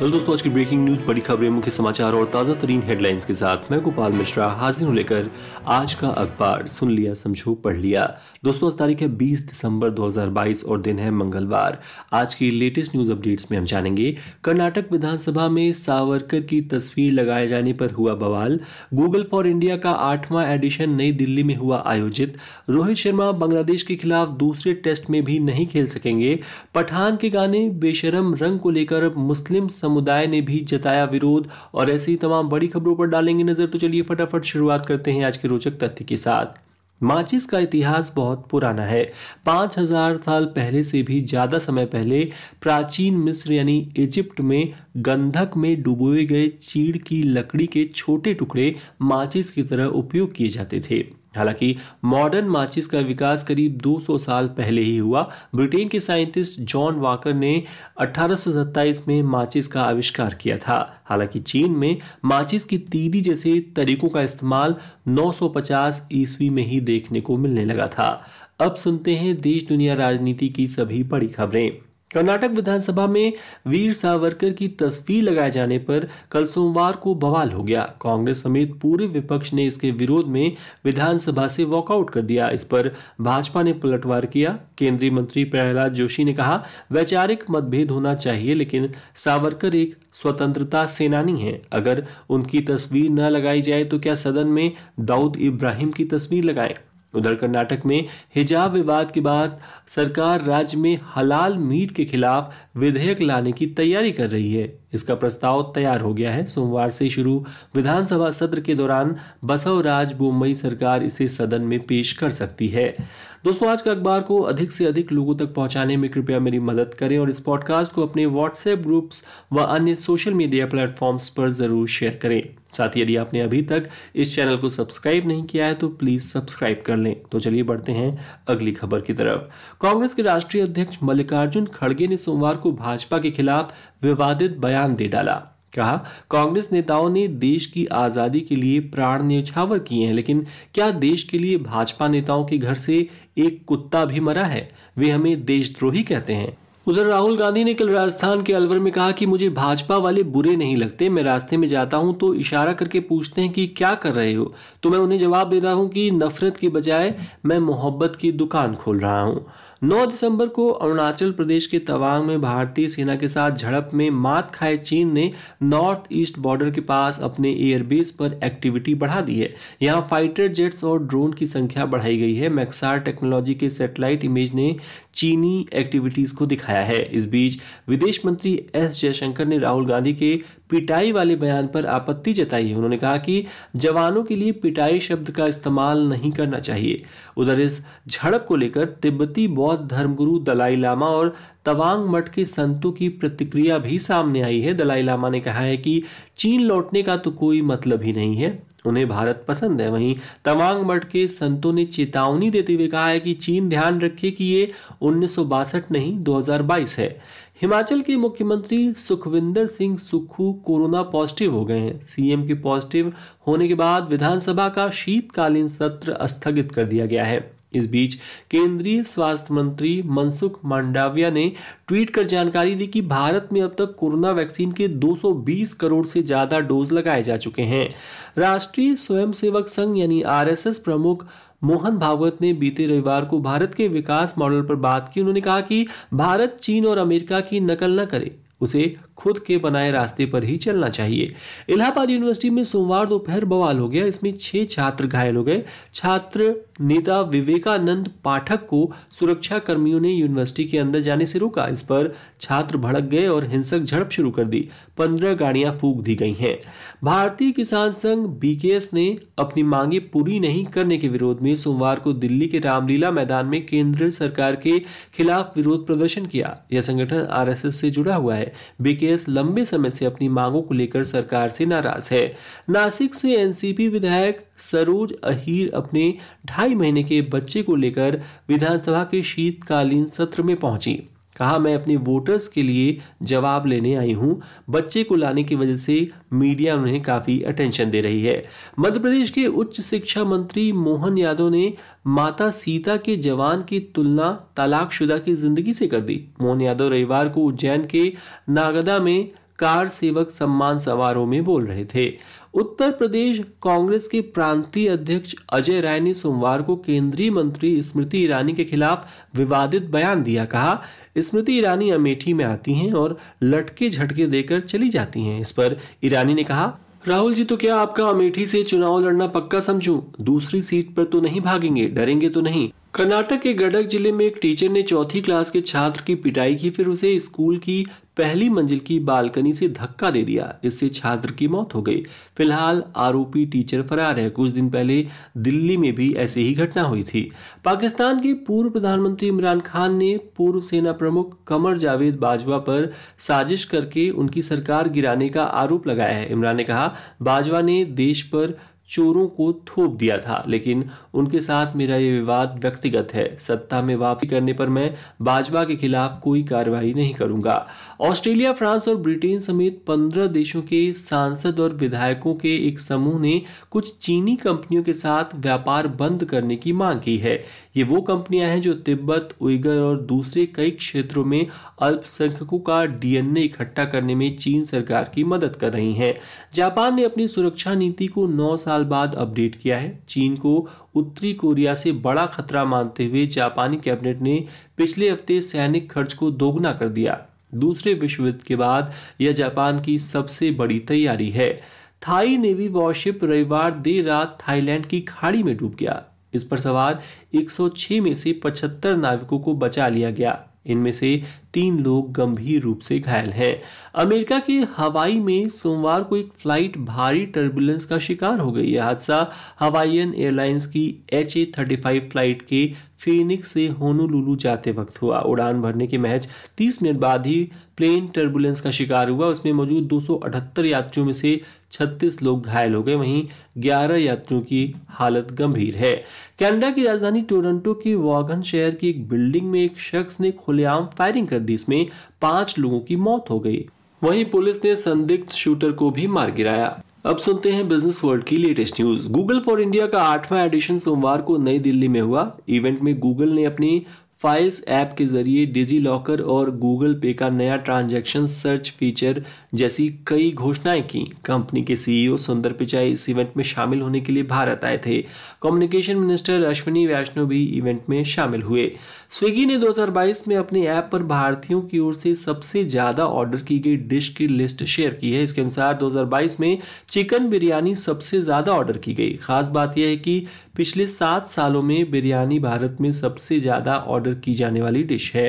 hello दोस्तों आज की ब्रेकिंग न्यूज बड़ी खबरें मुख्य समाचार और ताज़ा तरीन हेडलाइंस के साथ मैं गोपाल मिश्रा हाजिर हूँ लेकर आज का अखबार सुन लिया समझो पढ़ लिया दोस्तों आज तारीख है 20 दिसंबर 2022 और दिन है मंगलवार आज की लेटेस्ट न्यूज अपडेट्स में हम जानेंगे कर्नाटक विधानसभा में सावरकर की तस्वीर लगाए जाने पर हुआ बवाल गूगल फॉर इंडिया का आठवां एडिशन नई दिल्ली में हुआ आयोजित रोहित शर्मा बांग्लादेश के खिलाफ दूसरे टेस्ट में भी नहीं खेल सकेंगे पठान के गाने बेशरम रंग को लेकर मुस्लिम समुदाय ने भी जताया विरोध और ऐसी तमाम बड़ी खबरों पर डालेंगे नजर तो चलिए फटाफट शुरुआत करते हैं आज के रोचक तथ्य के साथ माचिस का इतिहास बहुत पुराना है पाँच हजार साल पहले से भी ज़्यादा समय पहले प्राचीन मिस्र यानी इजिप्ट में गंधक में डुबोए गए चीड़ की लकड़ी के छोटे टुकड़े माचिस की तरह उपयोग किए जाते थे हालांकि मॉडर्न माचिस का विकास करीब 200 साल पहले ही हुआ ब्रिटेन के साइंटिस्ट जॉन वाकर ने अठारह में माचिस का आविष्कार किया था हालांकि चीन में माचिस की तीरी जैसे तरीकों का इस्तेमाल 950 ईस्वी में ही देखने को मिलने लगा था अब सुनते हैं देश दुनिया राजनीति की सभी बड़ी खबरें कर्नाटक विधानसभा में वीर सावरकर की तस्वीर लगाए जाने पर कल सोमवार को बवाल हो गया कांग्रेस समेत पूरे विपक्ष ने इसके विरोध में विधानसभा से वॉकआउट कर दिया इस पर भाजपा ने पलटवार किया केंद्रीय मंत्री प्रहलाद जोशी ने कहा वैचारिक मतभेद होना चाहिए लेकिन सावरकर एक स्वतंत्रता सेनानी है अगर उनकी तस्वीर न लगाई जाए तो क्या सदन में दाऊद इब्राहिम की तस्वीर लगाएं उधर कर्नाटक में हिजाब विवाद के बाद सरकार राज्य में हलाल मीट के खिलाफ विधेयक लाने की तैयारी कर रही है इसका प्रस्ताव तैयार हो गया है सोमवार से शुरू विधानसभा सत्र के दौरान बसवराज बोम्बई सरकार इसे सदन में पेश कर सकती है दोस्तों आज का अखबार को अधिक से अधिक लोगों तक पहुंचाने में कृपया मेरी मदद करें और इस पॉडकास्ट को अपने व्हाट्सएप ग्रुप्स व अन्य सोशल मीडिया प्लेटफॉर्म्स पर जरूर शेयर करें साथ ही यदि आपने अभी तक इस चैनल को सब्सक्राइब नहीं किया है तो प्लीज़ सब्सक्राइब कर लें तो चलिए बढ़ते हैं अगली खबर की तरफ कांग्रेस के राष्ट्रीय अध्यक्ष मल्लिकार्जुन खड़गे ने सोमवार को भाजपा के खिलाफ विवादित बयान दे डाला कहा कांग्रेस नेताओं ने देश की आज़ादी के लिए प्राण न्यौछावर किए हैं लेकिन क्या देश के लिए भाजपा नेताओं के घर से एक कुत्ता भी मरा है वे हमें देशद्रोही कहते हैं उधर राहुल गांधी ने कल राजस्थान के अलवर में कहा कि मुझे भाजपा वाले बुरे नहीं लगते मैं रास्ते में जाता हूं तो इशारा करके पूछते हैं कि क्या कर रहे हो तो मैं उन्हें जवाब दे रहा हूं कि नफरत की बजाय मैं मोहब्बत की दुकान खोल रहा हूं 9 दिसंबर को अरुणाचल प्रदेश के तवांग में भारतीय सेना के साथ झड़प में मात खाए चीन ने नॉर्थ ईस्ट बॉर्डर के पास अपने एयरबेस पर एक्टिविटी बढ़ा दी है यहाँ फाइटर जेट्स और ड्रोन की संख्या बढ़ाई गई है मैक्सार टेक्नोलॉजी के सेटेलाइट इमेज ने चीनी एक्टिविटीज को दिखाया आया है इस बीच विदेश मंत्री एस जयशंकर ने राहुल गांधी के पिटाई वाले बयान पर आपत्ति जताई है उन्होंने कहा कि जवानों के लिए पिटाई शब्द का इस्तेमाल नहीं करना चाहिए उधर इस झड़प को लेकर तिब्बती बौद्ध धर्मगुरु दलाई लामा और तवांग मठ के संतों की प्रतिक्रिया भी सामने आई है दलाई लामा ने कहा है कि चीन लौटने का तो कोई मतलब ही नहीं है उन्हें भारत पसंद है वहीं तवांग मठ के संतों ने चेतावनी देते हुए कहा है कि चीन ध्यान रखे कि ये उन्नीस नहीं 2022 है हिमाचल के मुख्यमंत्री सुखविंदर सिंह सुक्खू कोरोना पॉजिटिव हो गए हैं सीएम के पॉजिटिव होने के बाद विधानसभा का शीतकालीन सत्र स्थगित कर दिया गया है इस बीच केंद्रीय स्वास्थ्य मंत्री मनसुख मांडाविया ने ट्वीट कर जानकारी दी कि भारत में अब तक कोरोना वैक्सीन के 220 करोड़ से ज्यादा डोज लगाए जा चुके हैं राष्ट्रीय स्वयंसेवक संघ यानी आरएसएस प्रमुख मोहन भागवत ने बीते रविवार को भारत के विकास मॉडल पर बात की उन्होंने कहा कि भारत चीन और अमेरिका की नकल न करे उसे खुद के बनाए रास्ते पर ही चलना चाहिए इलाहाबाद यूनिवर्सिटी में सोमवार दोपहर बवाल हो गया इसमें छह छात्र घायल हो गए छात्र नेता विवेकानंद पाठक को सुरक्षा कर्मियों ने यूनिवर्सिटी के अंदर जाने से रोका इस पर छात्र भड़क गए और हिंसक झड़प शुरू कर दी पंद्रह गाड़ियां फूक दी गई हैं भारतीय किसान संघ बीकेएस ने अपनी मांगे पूरी नहीं करने के विरोध में सोमवार को दिल्ली के रामलीला मैदान में केंद्र सरकार के खिलाफ विरोध प्रदर्शन किया यह संगठन आरएसएस से जुड़ा हुआ है बीके जेएस लंबे समय से अपनी मांगों को लेकर सरकार से नाराज है नासिक से एनसीपी विधायक सरोज अहीर अपने ढाई महीने के बच्चे को लेकर विधानसभा के शीतकालीन सत्र में पहुंची कहा मैं अपने वोटर्स के लिए जवाब लेने आई हूं बच्चे को लाने की वजह से मीडिया उन्हें काफ़ी अटेंशन दे रही है मध्य प्रदेश के उच्च शिक्षा मंत्री मोहन यादव ने माता सीता के जवान की तुलना तलाकशुदा की जिंदगी से कर दी मोहन यादव रविवार को उज्जैन के नागदा में कार सेवक सम्मान समारोह में बोल रहे थे उत्तर प्रदेश कांग्रेस के प्रांतीय अध्यक्ष अजय राय ने सोमवार को केंद्रीय मंत्री स्मृति ईरानी के खिलाफ विवादित बयान दिया कहा स्मृति ईरानी अमेठी में आती हैं और लटके झटके देकर चली जाती हैं इस पर ईरानी ने कहा राहुल जी तो क्या आपका अमेठी से चुनाव लड़ना पक्का समझूं दूसरी सीट पर तो नहीं भागेंगे डरेंगे तो नहीं कर्नाटक के गडक जिले में एक टीचर ने चौथी क्लास के छात्र की पिटाई की फिर उसे स्कूल की पहली मंजिल की बालकनी से धक्का दे दिया इससे छात्र की मौत हो गई फिलहाल आरोपी टीचर फरार है कुछ दिन पहले दिल्ली में भी ऐसी ही घटना हुई थी पाकिस्तान के पूर्व प्रधानमंत्री इमरान खान ने पूर्व सेना प्रमुख कमर जावेद बाजवा पर साजिश करके उनकी सरकार गिराने का आरोप लगाया है इमरान ने कहा बाजवा ने देश पर चोरों को थोप दिया था लेकिन उनके साथ मेरा ये विवाद व्यक्तिगत है सत्ता में वापसी करने पर मैं भाजपा के खिलाफ कोई कार्रवाई नहीं करूंगा ऑस्ट्रेलिया फ्रांस और ब्रिटेन समेत पंद्रह देशों के सांसद और विधायकों के एक समूह ने कुछ चीनी कंपनियों के साथ व्यापार बंद करने की मांग की है ये वो कंपनियां हैं जो तिब्बत उइगर और दूसरे कई क्षेत्रों में अल्पसंख्यकों का डीएनए इकट्ठा करने में चीन सरकार की मदद कर रही है जापान ने अपनी सुरक्षा नीति को नौ साल साल बाद अपडेट किया है चीन को उत्तरी कोरिया से बड़ा खतरा मानते हुए जापानी कैबिनेट ने पिछले हफ्ते सैनिक खर्च को दोगुना कर दिया दूसरे विश्व युद्ध के बाद यह जापान की सबसे बड़ी तैयारी है थाई नेवी वॉरशिप रविवार देर रात थाईलैंड की खाड़ी में डूब गया इस पर सवार 106 में से 75 नाविकों को बचा लिया गया इनमें से तीन लोग गंभीर रूप से घायल हैं अमेरिका के हवाई में सोमवार को एक फ्लाइट भारी टर्बुलेंस का शिकार हो गई यह हादसा हवाईयन एयरलाइंस की H A thirty five flight के फिनिक्स से होनुलुलु जाते वक्त हुआ उड़ान भरने के महज 30 मिनट बाद ही प्लेन टर्बुलेंस का शिकार हुआ उसमें मौजूद 278 यात्रियों में से छत्तीस लोग घायल हो गए वहीं ग्यारह यात्रियों की हालत गंभीर है कनाडा की राजधानी टोरंटो के वॉगन शहर की एक बिल्डिंग में एक शख्स ने खुलेआम फायरिंग कर दी इसमें पांच लोगों की मौत हो गई वहीं पुलिस ने संदिग्ध शूटर को भी मार गिराया अब सुनते हैं बिजनेस वर्ल्ड की latest news Google for India का आठवां एडिशन सोमवार को नई दिल्ली में हुआ इवेंट में गूगल ने अपनी फाइल्स ऐप के ज़रिए डिजी लॉकर और गूगल पे का नया ट्रांजैक्शन सर्च फीचर जैसी कई घोषणाएं की कंपनी के सीईओ e सुंदर पिचाई इस इवेंट में शामिल होने के लिए भारत आए थे कम्युनिकेशन मिनिस्टर अश्विनी वैष्णो भी इवेंट में शामिल हुए स्विगी ने 2022 में अपने ऐप पर भारतीयों की ओर से सबसे ज़्यादा ऑर्डर की गई डिश की लिस्ट शेयर की है इसके अनुसार 2022 में चिकन बिरयानी सबसे ज़्यादा ऑर्डर की गई खास बात यह है कि पिछले सात सालों में बिरयानी भारत में सबसे ज़्यादा ऑर्डर की जाने वाली डिश है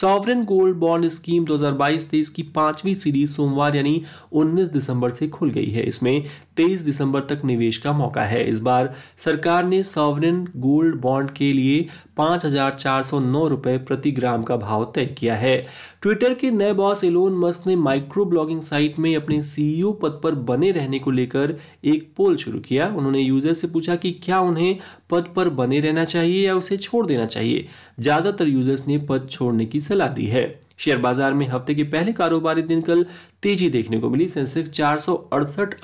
सॉवरन गोल्ड बॉन्ड स्कीम 2022-23 की पांचवी सीरीज सोमवार यानी 19 दिसंबर से खुल गई है इसमें 23 दिसंबर तक निवेश का मौका है इस बार सरकार ने सॉवरिन गोल्ड बॉन्ड के लिए पाँच हजार चार सौ नौ रुपये प्रति ग्राम का भाव तय किया है ट्विटर के नए बॉस एलोन मस्क ने माइक्रो ब्लॉगिंग साइट में अपने सीईओ पद पर बने रहने को लेकर एक पोल शुरू किया उन्होंने यूजर से पूछा कि क्या उन्हें पद पर बने रहना चाहिए या उसे छोड़ देना चाहिए ज़्यादातर यूजर्स ने पद छोड़ने की सलाह दी है शेयर बाजार में हफ्ते के पहले कारोबारी दिन कल तेजी देखने को मिली सेंसेक्स चार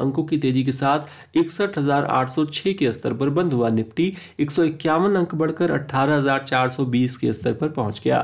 अंकों की तेजी के साथ इकसठ के स्तर पर बंद हुआ निफ्टी एक अंक बढ़कर 18,420 के स्तर पर पहुंच गया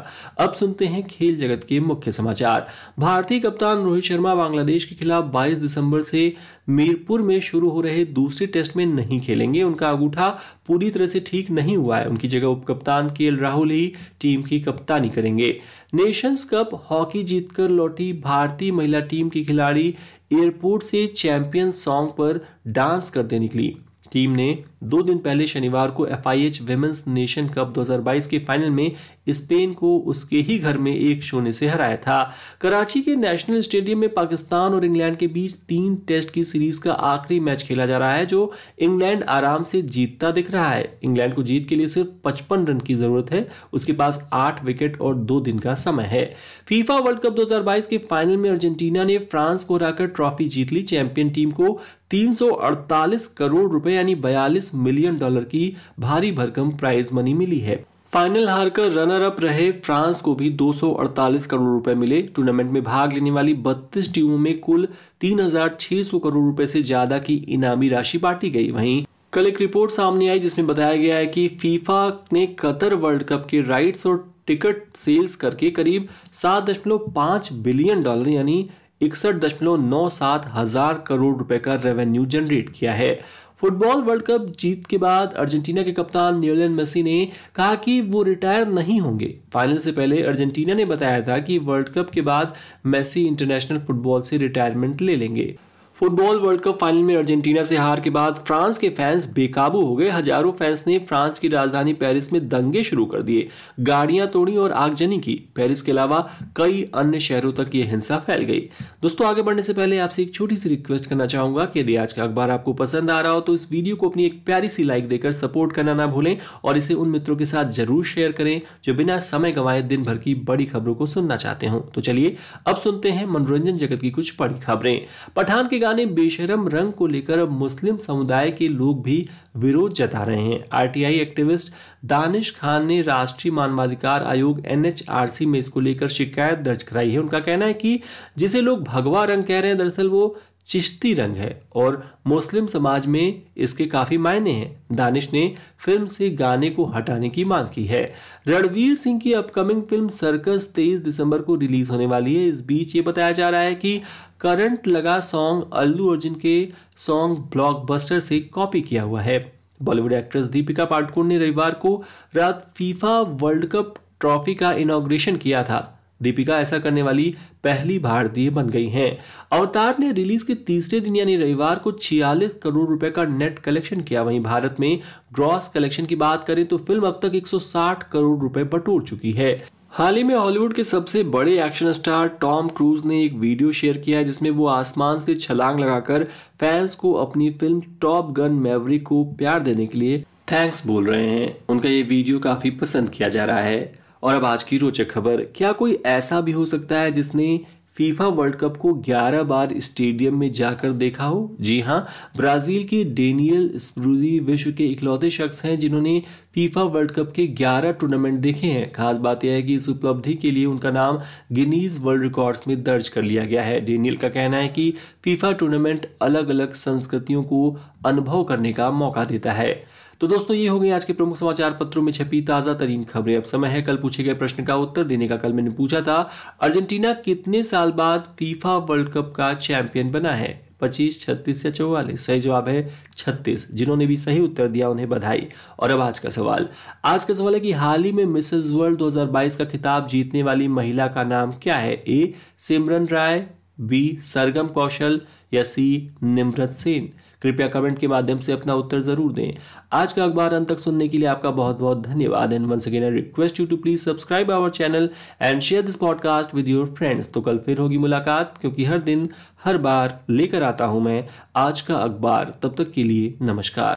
अब सुनते हैं खेल जगत के मुख्य समाचार भारतीय कप्तान रोहित शर्मा बांग्लादेश के खिलाफ 22 दिसंबर से मीरपुर में शुरू हो रहे दूसरे टेस्ट में नहीं खेलेंगे उनका अंगूठा पूरी तरह से ठीक नहीं हुआ है उनकी जगह उप कप्तान के राहुल ही टीम की कप्तानी करेंगे नेशंस कप हॉकी जीतकर लौटी भारतीय महिला टीम टीम की खिलाड़ी एयरपोर्ट से चैंपियन सॉन्ग पर डांस करते निकली टीम ने दो दिन पहले शनिवार को F I H women's nation cup 2022 के फाइनल में स्पेन को उसके ही घर में एक शून्य से हराया था कराची के नेशनल स्टेडियम में पाकिस्तान और इंग्लैंड के बीच तीन टेस्ट की सीरीज का आखिरी मैच खेला जा रहा है जो इंग्लैंड आराम से जीतता दिख रहा है इंग्लैंड को जीत के लिए सिर्फ पचपन रन की जरूरत है उसके पास आठ विकेट और दो दिन का समय है फीफा वर्ल्ड कप दो के फाइनल में अर्जेंटीना ने फ्रांस को हराकर ट्रॉफी जीत ली चैंपियन टीम को तीन करोड़ रुपए यानी 42 मिलियन डॉलर की भारी भरकम प्राइज मनी मिली है फाइनल हारकर रनर अप रहे फ्रांस को भी 248 करोड़ रुपए मिले टूर्नामेंट में भाग लेने वाली 32 टीमों में कुल 3,600 करोड़ रुपए से ज्यादा की इनामी राशि बांटी गई वहीं कल एक रिपोर्ट सामने आई जिसमें बताया गया है कि फीफा ने कतर वर्ल्ड कप के राइट्स और टिकट सेल्स करके करीब 7.5 बिलियन डॉलर यानी इकसठ हजार करोड़ रुपए का रेवेन्यू जनरेट किया है फुटबॉल वर्ल्ड कप जीत के बाद अर्जेंटीना के कप्तान लियोनेल मेसी ने कहा कि वो रिटायर नहीं होंगे फाइनल से पहले अर्जेंटीना ने बताया था कि वर्ल्ड कप के बाद मेसी इंटरनेशनल फुटबॉल से रिटायरमेंट ले लेंगे फुटबॉल वर्ल्ड कप फाइनल में अर्जेंटीना से हार के बाद फ्रांस के फैंस बेकाबू हो गए हजारों फैंस ने फ्रांस की राजधानी पेरिस में दंगे शुरू कर दिए गाड़ियां तोड़ी और आगजनी की पेरिस के अलावा कई अन्य शहरों तक ये हिंसा फैल गई दोस्तों आगे बढ़ने से पहले आपसे एक छोटी सी रिक्वेस्ट करना चाहूंगा कि यदि आज का अखबार आपको पसंद आ रहा हो तो इस वीडियो को अपनी एक प्यारी सी लाइक देकर सपोर्ट करना ना भूलें और इसे उन मित्रों के साथ जरूर शेयर करें जो बिना समय गंवाए दिन भर की बड़ी खबरों को सुनना चाहते हो तो चलिए अब सुनते हैं मनोरंजन जगत की कुछ बड़ी खबरें पठान के जाने बेशरम रंग को लेकर अब मुस्लिम समुदाय के लोग भी विरोध जता रहे हैं आरटीआई एक्टिविस्ट दानिश खान ने राष्ट्रीय मानवाधिकार आयोग एनएचआरसी में इसको लेकर शिकायत दर्ज कराई है उनका कहना है कि जिसे लोग भगवा रंग कह रहे हैं दरअसल वो चिश्ती रंग है और मुस्लिम समाज में इसके काफ़ी मायने हैं दानिश ने फिल्म से गाने को हटाने की मांग की है रणवीर सिंह की अपकमिंग फिल्म सर्कस 23 दिसंबर को रिलीज होने वाली है इस बीच ये बताया जा रहा है कि करंट लगा सॉन्ग अल्लू अर्जुन के सॉन्ग ब्लॉकबस्टर से कॉपी किया हुआ है बॉलीवुड एक्ट्रेस दीपिका पाडुकोण ने रविवार को रात फीफा वर्ल्ड कप ट्रॉफी का इनाग्रेशन किया था दीपिका ऐसा करने वाली पहली भारतीय बन गई हैं अवतार ने रिलीज के तीसरे दिन यानी रविवार को 46 करोड़ रुपए का नेट कलेक्शन किया वहीं भारत में ग्रॉस कलेक्शन की बात करें तो फिल्म अब तक 160 करोड़ रुपए बटोर चुकी है हाल ही में हॉलीवुड के सबसे बड़े एक्शन स्टार टॉम क्रूज ने एक वीडियो शेयर किया है जिसमें वो आसमान से छलांग लगाकर फैंस को अपनी फिल्म टॉप गन मेवरी को प्यार देने के लिए थैंक्स बोल रहे हैं उनका ये वीडियो काफी पसंद किया जा रहा है और अब आज की रोचक खबर क्या कोई ऐसा भी हो सकता है जिसने फीफा वर्ल्ड कप को 11 बार स्टेडियम में जाकर देखा हो जी हाँ ब्राजील के डेनियल स्प्रूजी विश्व के इकलौते शख्स हैं जिन्होंने फीफा वर्ल्ड कप के 11 टूर्नामेंट देखे हैं खास बात यह है कि इस उपलब्धि के लिए उनका नाम गिनीज वर्ल्ड रिकॉर्ड्स में दर्ज कर लिया गया है डेनियल का कहना है कि फीफा टूर्नामेंट अलग अलग संस्कृतियों को अनुभव करने का मौका देता है तो दोस्तों ये हो गई आज के प्रमुख समाचार पत्रों में छपी ताज़ा तरीन खबरें अब समय है कल पूछे गए प्रश्न का उत्तर देने का कल मैंने पूछा था अर्जेंटीना कितने साल बाद फीफा वर्ल्ड कप का चैंपियन बना है पच्चीस छत्तीस या चौवालीस सही जवाब है छत्तीस जिन्होंने भी सही उत्तर दिया उन्हें बधाई और अब आज का सवाल आज का सवाल है कि हाल ही में मिसेज वर्ल्ड 2022 का खिताब जीतने वाली महिला का नाम क्या है ए सिमरन राय बी सरगम कौशल या सी निमृत सेन कृपया कमेंट के माध्यम से अपना उत्तर जरूर दें आज का अखबार अंत तक सुनने के लिए आपका बहुत बहुत धन्यवाद and once again I request you to please subscribe our channel and share this podcast with your friends तो कल फिर होगी मुलाकात क्योंकि हर दिन हर बार लेकर आता हूं मैं आज का अखबार तब तक के लिए नमस्कार